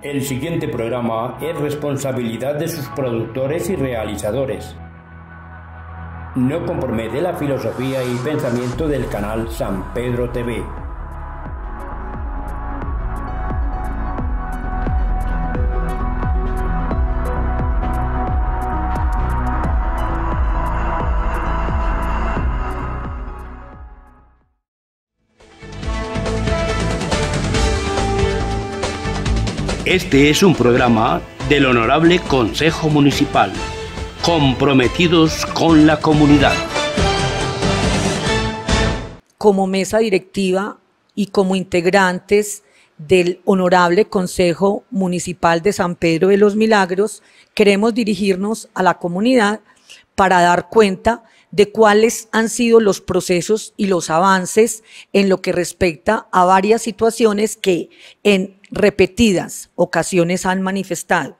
El siguiente programa es responsabilidad de sus productores y realizadores. No compromete la filosofía y pensamiento del canal San Pedro TV. Este es un programa del Honorable Consejo Municipal, comprometidos con la comunidad. Como mesa directiva y como integrantes del Honorable Consejo Municipal de San Pedro de los Milagros, queremos dirigirnos a la comunidad para dar cuenta de cuáles han sido los procesos y los avances en lo que respecta a varias situaciones que en repetidas ocasiones han manifestado.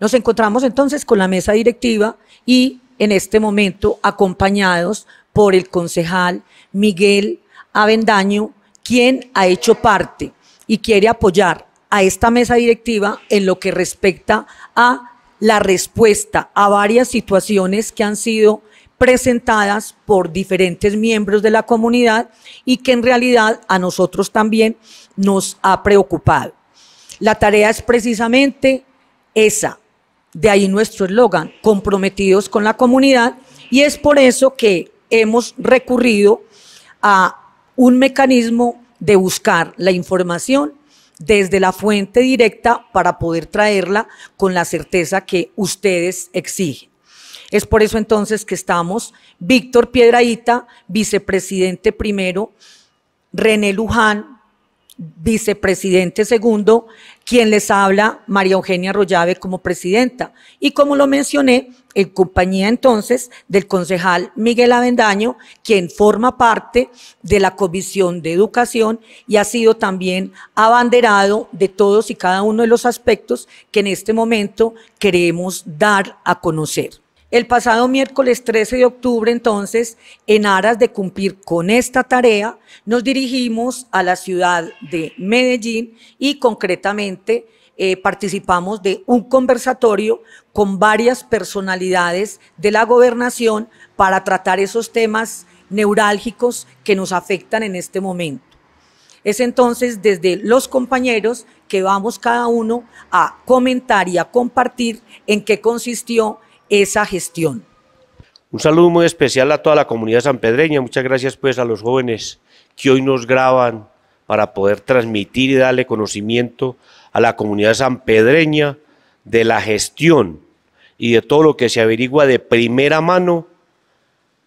Nos encontramos entonces con la mesa directiva y en este momento acompañados por el concejal Miguel Avendaño, quien ha hecho parte y quiere apoyar a esta mesa directiva en lo que respecta a la respuesta a varias situaciones que han sido presentadas por diferentes miembros de la comunidad y que en realidad a nosotros también nos ha preocupado. La tarea es precisamente esa, de ahí nuestro eslogan, comprometidos con la comunidad, y es por eso que hemos recurrido a un mecanismo de buscar la información desde la fuente directa para poder traerla con la certeza que ustedes exigen. Es por eso entonces que estamos Víctor Piedraíta, vicepresidente primero, René Luján, vicepresidente segundo, quien les habla, María Eugenia Royave como presidenta. Y como lo mencioné, en compañía entonces del concejal Miguel Avendaño, quien forma parte de la Comisión de Educación y ha sido también abanderado de todos y cada uno de los aspectos que en este momento queremos dar a conocer. El pasado miércoles 13 de octubre, entonces, en aras de cumplir con esta tarea, nos dirigimos a la ciudad de Medellín y concretamente eh, participamos de un conversatorio con varias personalidades de la gobernación para tratar esos temas neurálgicos que nos afectan en este momento. Es entonces desde los compañeros que vamos cada uno a comentar y a compartir en qué consistió esa gestión. Un saludo muy especial a toda la comunidad sanpedreña, muchas gracias pues a los jóvenes que hoy nos graban para poder transmitir y darle conocimiento a la comunidad sanpedreña de la gestión y de todo lo que se averigua de primera mano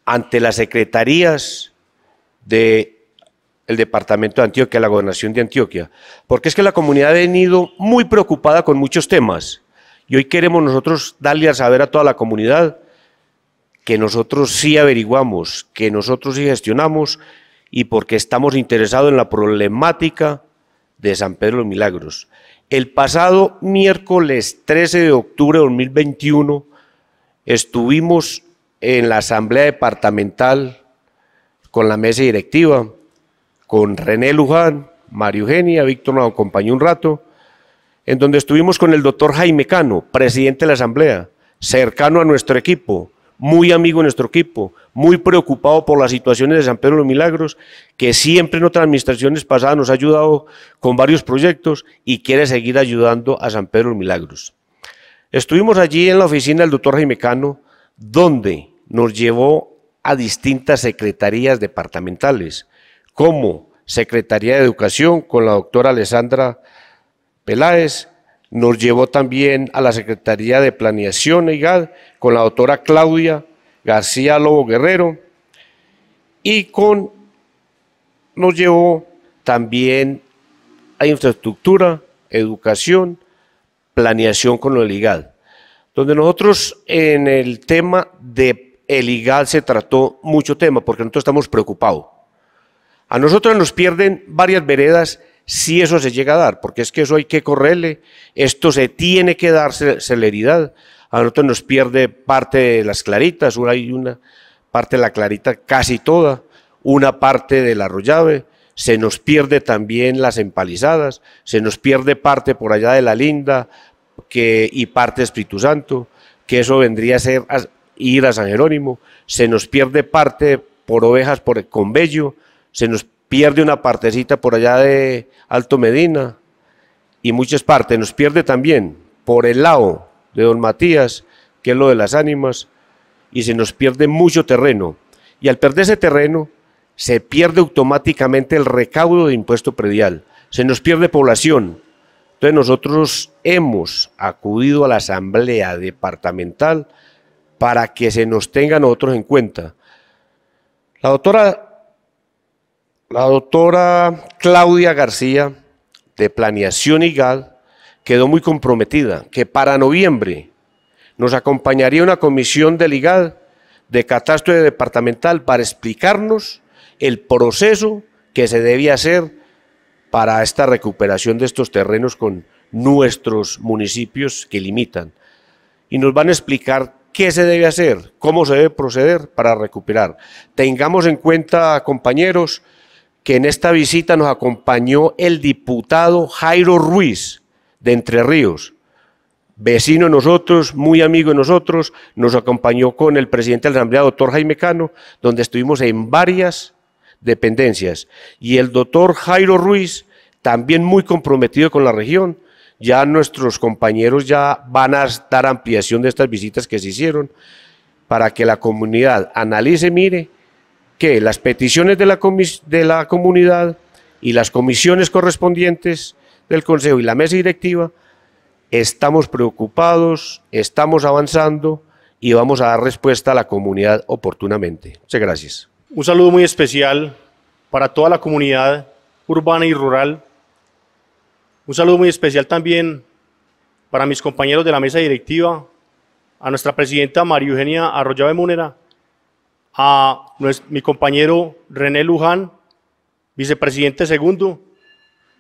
ante las secretarías del el Departamento de Antioquia, la Gobernación de Antioquia, porque es que la comunidad ha venido muy preocupada con muchos temas y hoy queremos nosotros darle a saber a toda la comunidad que nosotros sí averiguamos, que nosotros sí gestionamos y porque estamos interesados en la problemática de San Pedro de los Milagros. El pasado miércoles 13 de octubre de 2021 estuvimos en la Asamblea Departamental con la mesa directiva, con René Luján, Mario Eugenia, Víctor nos acompañó un rato, en donde estuvimos con el doctor Jaime Cano, presidente de la Asamblea, cercano a nuestro equipo, muy amigo de nuestro equipo, muy preocupado por las situaciones de San Pedro de los Milagros, que siempre en otras administraciones pasadas nos ha ayudado con varios proyectos y quiere seguir ayudando a San Pedro de los Milagros. Estuvimos allí en la oficina del doctor Jaime Cano, donde nos llevó a distintas secretarías departamentales, como Secretaría de Educación con la doctora Alessandra Peláez, nos llevó también a la Secretaría de Planeación EIGAD con la doctora Claudia García Lobo Guerrero y con, nos llevó también a infraestructura, educación, planeación con lo del donde nosotros en el tema de el IGAD se trató mucho tema, porque nosotros estamos preocupados. A nosotros nos pierden varias veredas si eso se llega a dar, porque es que eso hay que correrle, esto se tiene que dar celeridad. A nosotros nos pierde parte de las claritas, una y una parte de la clarita casi toda, una parte del arroyave, se nos pierde también las empalizadas, se nos pierde parte por allá de la linda que, y parte de Espíritu Santo, que eso vendría a ser ir a San Jerónimo, se nos pierde parte por ovejas por el convello, se nos pierde una partecita por allá de Alto Medina y muchas partes. Nos pierde también por el lado de Don Matías, que es lo de las ánimas, y se nos pierde mucho terreno. Y al perder ese terreno, se pierde automáticamente el recaudo de impuesto predial, se nos pierde población. Entonces nosotros hemos acudido a la asamblea departamental para que se nos tengan otros en cuenta. La doctora la doctora Claudia García, de Planeación y quedó muy comprometida que para noviembre nos acompañaría una comisión del IGAD de catástrofe departamental para explicarnos el proceso que se debía hacer para esta recuperación de estos terrenos con nuestros municipios que limitan. Y nos van a explicar qué se debe hacer, cómo se debe proceder para recuperar. Tengamos en cuenta, compañeros, que en esta visita nos acompañó el diputado Jairo Ruiz de Entre Ríos, vecino de nosotros, muy amigo de nosotros, nos acompañó con el presidente de la Asamblea, doctor Jaime Cano, donde estuvimos en varias dependencias. Y el doctor Jairo Ruiz, también muy comprometido con la región, ya nuestros compañeros ya van a dar ampliación de estas visitas que se hicieron para que la comunidad analice, mire, que las peticiones de la, de la comunidad y las comisiones correspondientes del Consejo y la mesa directiva, estamos preocupados, estamos avanzando y vamos a dar respuesta a la comunidad oportunamente. Muchas gracias. Un saludo muy especial para toda la comunidad urbana y rural. Un saludo muy especial también para mis compañeros de la mesa directiva, a nuestra presidenta María Eugenia Arroyave Múnera, a mi compañero René Luján, vicepresidente segundo,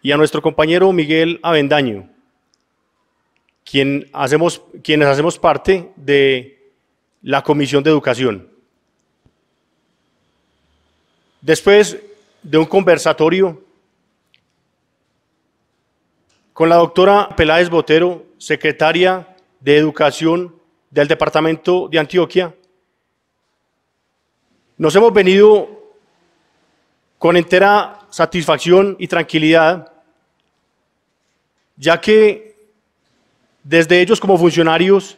y a nuestro compañero Miguel Avendaño, quien hacemos, quienes hacemos parte de la Comisión de Educación. Después de un conversatorio con la doctora Peláez Botero, secretaria de Educación del Departamento de Antioquia, nos hemos venido con entera satisfacción y tranquilidad, ya que desde ellos como funcionarios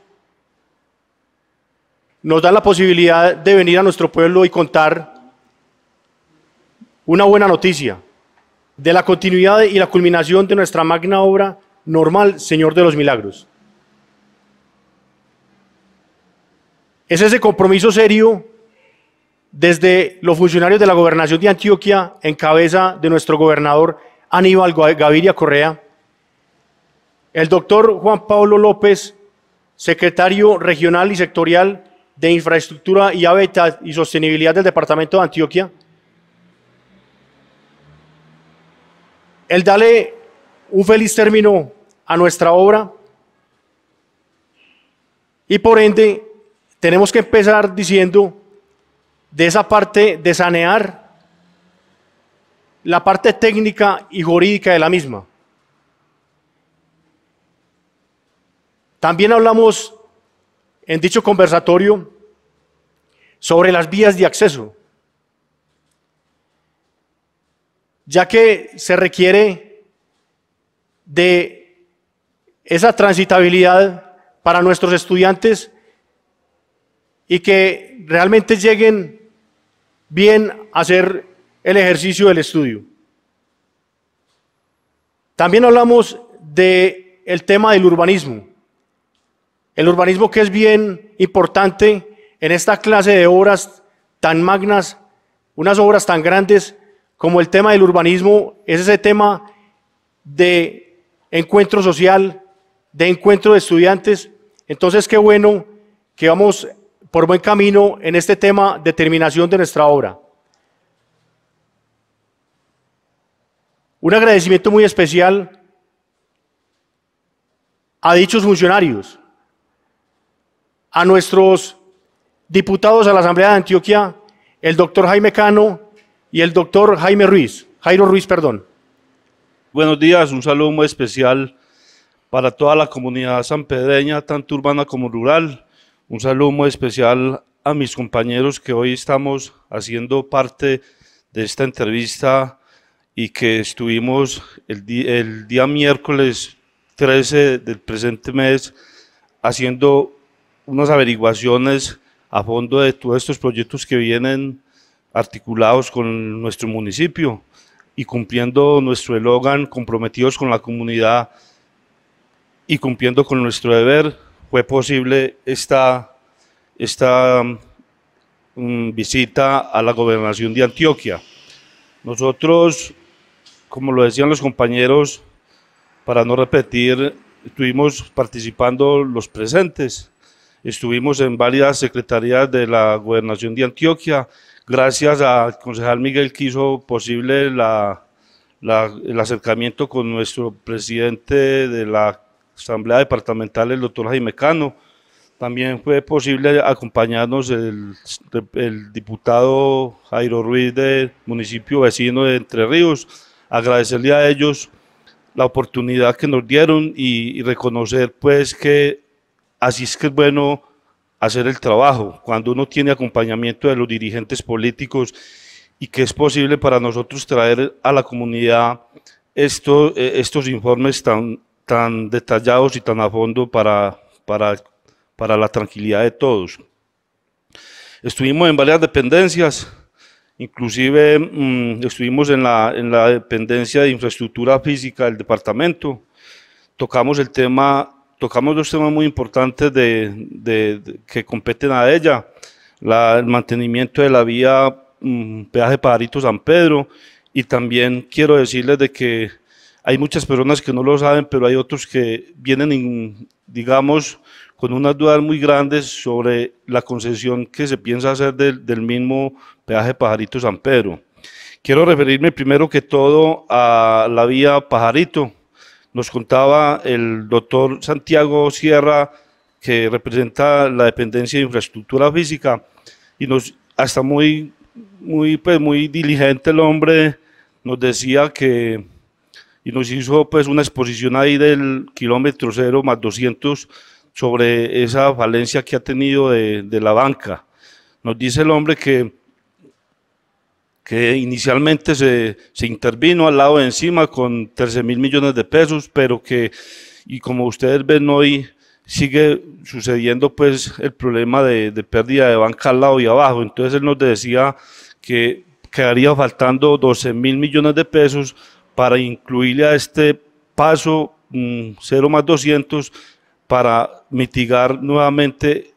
nos dan la posibilidad de venir a nuestro pueblo y contar una buena noticia de la continuidad y la culminación de nuestra magna obra normal, Señor de los Milagros. Es ese compromiso serio desde los funcionarios de la gobernación de Antioquia, en cabeza de nuestro gobernador Aníbal Gaviria Correa, el doctor Juan Pablo López, secretario regional y sectorial de Infraestructura y Hábitat y Sostenibilidad del Departamento de Antioquia, el darle un feliz término a nuestra obra y por ende tenemos que empezar diciendo de esa parte de sanear la parte técnica y jurídica de la misma. También hablamos en dicho conversatorio sobre las vías de acceso, ya que se requiere de esa transitabilidad para nuestros estudiantes y que realmente lleguen bien hacer el ejercicio del estudio. También hablamos del el tema del urbanismo. El urbanismo que es bien importante en esta clase de obras tan magnas, unas obras tan grandes como el tema del urbanismo, es ese tema de encuentro social, de encuentro de estudiantes. Entonces, qué bueno que vamos por buen camino en este tema de terminación de nuestra obra. Un agradecimiento muy especial a dichos funcionarios, a nuestros diputados a la Asamblea de Antioquia, el doctor Jaime Cano y el doctor Jaime Ruiz, Jairo Ruiz, perdón. Buenos días, un saludo muy especial para toda la comunidad sanpedreña, tanto urbana como rural. Un saludo muy especial a mis compañeros que hoy estamos haciendo parte de esta entrevista y que estuvimos el, día miércoles 13 del presente mes haciendo unas averiguaciones a fondo de todos estos proyectos que vienen articulados con nuestro municipio y cumpliendo nuestro eslogan comprometidos con la comunidad y cumpliendo con nuestro deber fue posible esta, mm, mm, visita a la gobernación de Antioquia. Nosotros, como lo decían los compañeros, para no repetir, estuvimos participando los presentes, estuvimos en varias secretarías de la gobernación de Antioquia, gracias al concejal Miguel que hizo posible el acercamiento con nuestro presidente de la Asamblea Departamental el doctor Jaime Cano. También fue posible acompañarnos el, diputado Jairo Ruiz del municipio vecino de Entre Ríos. Agradecerle a ellos la oportunidad que nos dieron y, reconocer pues que así es que es bueno hacer el trabajo, cuando uno tiene acompañamiento de los dirigentes políticos y que es posible para nosotros traer a la comunidad estos, eh, estos informes tan tan detallados y tan a fondo para, para, para la tranquilidad de todos. Estuvimos en varias dependencias, inclusive mm, estuvimos en la, en la dependencia de infraestructura física del departamento, tocamos el tema tocamos dos temas muy importantes de, de, que competen a ella, el mantenimiento de la vía mm, peaje Pajarito San Pedro y también quiero decirles de que hay muchas personas que no lo saben, pero hay otros que vienen, digamos, con unas dudas muy grandes sobre la concesión que se piensa hacer del, mismo peaje Pajarito San Pedro. Quiero referirme primero que todo a la vía Pajarito. Nos contaba el doctor Santiago Sierra, que representa la dependencia de infraestructura física, y nos hasta muy, muy, pues, muy diligente el hombre nos decía que y nos hizo pues una exposición ahí del kilómetro cero más 200 sobre esa falencia que ha tenido de, de la banca. Nos dice el hombre que, que inicialmente se, se, intervino al lado de encima con 13 mil millones de pesos, pero que, y como ustedes ven hoy, sigue sucediendo pues el problema de, de pérdida de banca al lado y abajo. Entonces él nos decía que quedaría faltando 12 mil millones de pesos para incluirle a este paso 0 mm, más 200 para mitigar nuevamente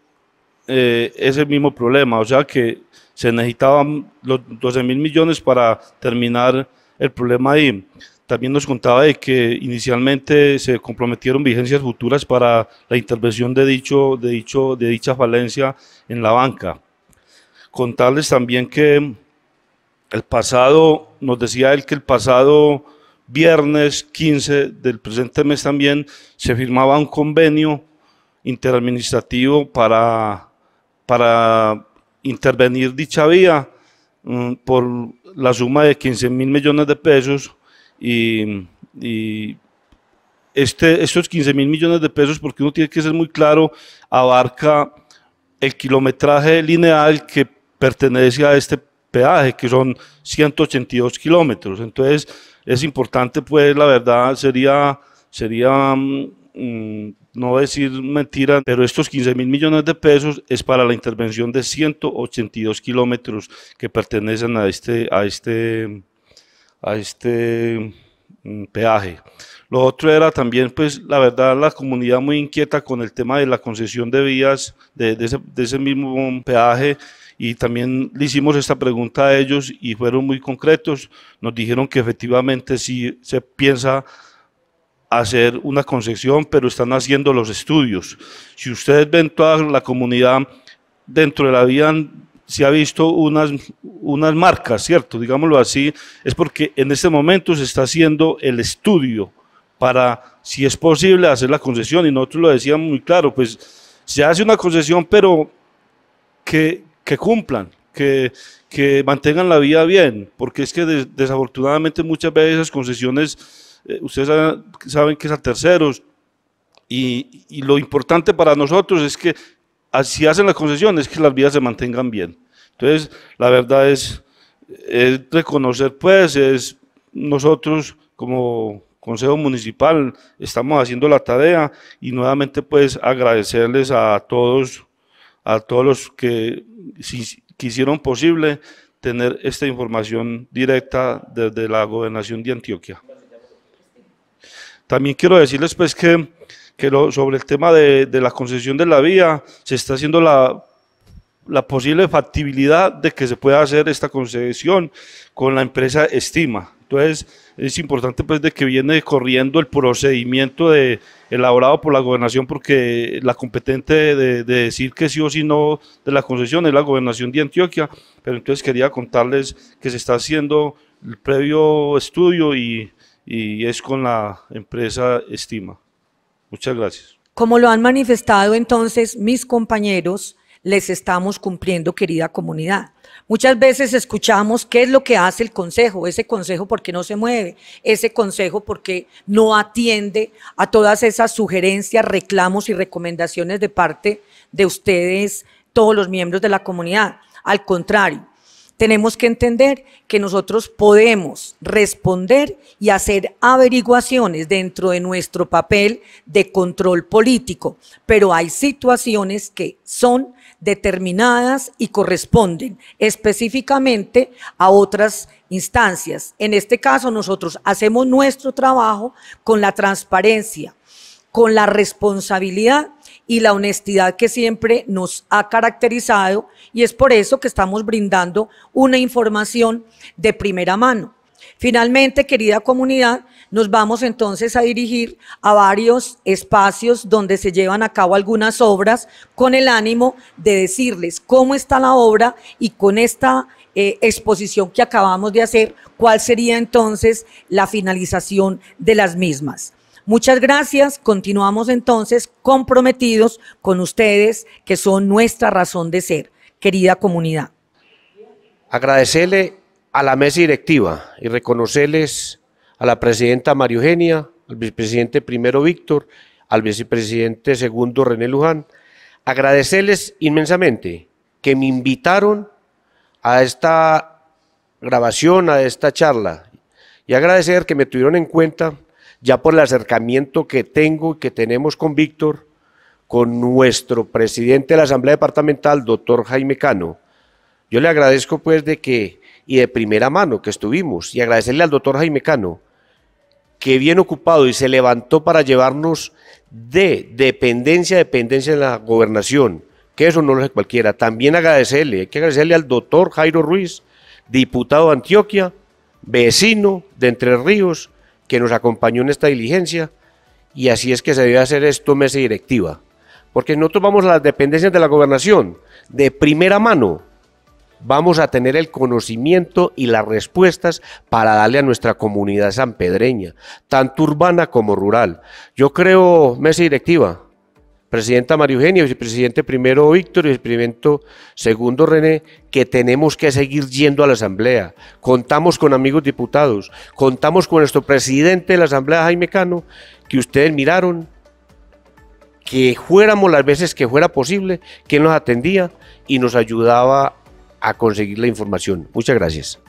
eh, ese mismo problema. O sea que se necesitaban los 12 mil millones para terminar el problema ahí. También nos contaba de que inicialmente se comprometieron vigencias futuras para la intervención de, dicho, de, dicho, de dicha falencia en la banca. Contarles también que el pasado, nos decía él que el pasado viernes 15 del presente mes también se firmaba un convenio interadministrativo para, para intervenir dicha vía mm, por la suma de 15 mil millones de pesos y, este, estos 15 mil millones de pesos, porque uno tiene que ser muy claro, abarca el kilometraje lineal que pertenece a este peaje, que son 182 kilómetros. Entonces, es importante, pues, la verdad, sería, sería mm, mm, no decir mentira, pero estos 15 mil millones de pesos es para la intervención de 182 kilómetros que pertenecen a este, a este, a este mm, peaje. Lo otro era también, pues, la verdad, la comunidad muy inquieta con el tema de la concesión de vías de ese mismo peaje y también le hicimos esta pregunta a ellos y fueron muy concretos. Nos dijeron que efectivamente sí se piensa hacer una concesión, pero están haciendo los estudios. Si ustedes ven toda la comunidad, dentro de la vía se ha visto unas, unas marcas, ¿cierto? Digámoslo así, es porque en este momento se está haciendo el estudio para, si es posible, hacer la concesión. Y nosotros lo decíamos muy claro, pues se hace una concesión, pero que, que cumplan, que, mantengan la vida bien, porque es que desafortunadamente muchas veces esas concesiones, eh, ustedes saben, que es a terceros, y, lo importante para nosotros es que si hacen las concesiones, que las vidas se mantengan bien. Entonces, la verdad es, reconocer, pues, nosotros como Consejo Municipal estamos haciendo la tarea y nuevamente, pues, agradecerles a todos, a todos los que que hicieron posible tener esta información directa desde la gobernación de Antioquia. También quiero decirles pues que, que sobre el tema de, de, la concesión de la vía, se está haciendo la, la posible factibilidad de que se pueda hacer esta concesión con la empresa Estima. Entonces, es importante pues de que viene corriendo el procedimiento de, elaborado por la gobernación porque la competente de, decir que sí o sí no de la concesión es la gobernación de Antioquia, pero entonces quería contarles que se está haciendo el previo estudio y, y es con la empresa Estima. Muchas gracias. Como lo han manifestado entonces mis compañeros, les estamos cumpliendo, querida comunidad. Muchas veces escuchamos qué es lo que hace el consejo, ese consejo porque no se mueve, ese consejo porque no atiende a todas esas sugerencias, reclamos y recomendaciones de parte de ustedes, todos los miembros de la comunidad. Al contrario, tenemos que entender que nosotros podemos responder y hacer averiguaciones dentro de nuestro papel de control político, pero hay situaciones que son determinadas y corresponden específicamente a otras instancias. En este caso, nosotros hacemos nuestro trabajo con la transparencia, con la responsabilidad y la honestidad que siempre nos ha caracterizado y es por eso que estamos brindando una información de primera mano. Finalmente, querida comunidad, nos vamos entonces a dirigir a varios espacios donde se llevan a cabo algunas obras con el ánimo de decirles cómo está la obra y con esta eh, exposición que acabamos de hacer, cuál sería entonces la finalización de las mismas. Muchas gracias. Continuamos entonces comprometidos con ustedes, que son nuestra razón de ser, querida comunidad. Agradecerle a la mesa directiva y reconocerles a la presidenta María Eugenia, al vicepresidente primero Víctor, al vicepresidente segundo René Luján, agradecerles inmensamente que me invitaron a esta grabación, a esta charla, y agradecer que me tuvieron en cuenta ya por el acercamiento que tengo y que tenemos con Víctor, con nuestro presidente de la Asamblea Departamental, doctor Jaime Cano. Yo le agradezco pues de que y de primera mano que estuvimos. Y agradecerle al doctor Jaime Cano, que bien ocupado y se levantó para llevarnos de dependencia a dependencia de la gobernación, que eso no lo es cualquiera. También agradecerle, hay que agradecerle al doctor Jairo Ruiz, diputado de Antioquia, vecino de Entre Ríos, que nos acompañó en esta diligencia. Y así es que se debe hacer esto mesa directiva. Porque nosotros vamos a las dependencias de la gobernación de primera mano vamos a tener el conocimiento y las respuestas para darle a nuestra comunidad sanpedreña, tanto urbana como rural. Yo creo, mesa directiva, presidenta María Eugenia, vicepresidente primero Víctor y vicepresidente segundo René, que tenemos que seguir yendo a la Asamblea. Contamos con amigos diputados, contamos con nuestro presidente de la Asamblea, Jaime Cano, que ustedes miraron, que fuéramos las veces que fuera posible, que nos atendía y nos ayudaba a conseguir la información. Muchas gracias.